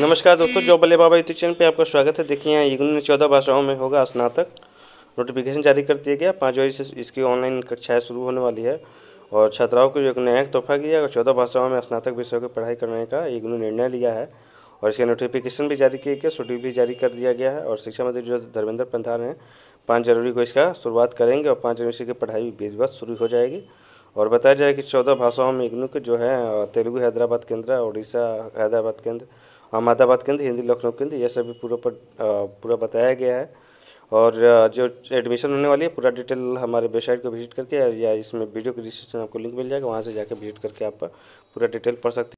नमस्कार दोस्तों जॉब बल्ले बाबा यूट्यूब चैनल पे आपका स्वागत है देखिए यहाँ यून चौदह भाषाओं में होगा स्नातक नोटिफिकेशन जारी कर दिया गया पाँच बजे से इसकी ऑनलाइन कक्षाएं शुरू होने वाली है और छात्राओं को एक नया तोहफा किया और चौदह भाषाओं में स्नातक विषयों की पढ़ाई करने का इग्नू निर्णय लिया है और इसका नोटिफिकेशन भी जारी किया गया शेड्यूल भी जारी कर दिया गया है और शिक्षा मंत्री जो धर्मेंद्र प्रधान हैं पाँच जनवरी को इसका शुरुआत करेंगे और पाँच जनवरी से पढ़ाई भी बीस शुरू हो जाएगी और बताया जाए कि चौदह भाषाओं में इग्नू के जो है तेलुगु हैदराबाद केंद्र उड़ीसा हैदराबाद केंद्र अहमदाबाद केंद्र हिंदी लखनऊ केंद्र यह सभी पूरा पर पूरा बताया गया है और जो एडमिशन होने वाली है पूरा डिटेल हमारे वेबसाइट को विजिट करके या इसमें वीडियो के डिस्क्रिप्शन आपको लिंक मिल जाएगा वहाँ से जाकर विजिट करके आप पूरा डिटेल पढ़ सकते हैं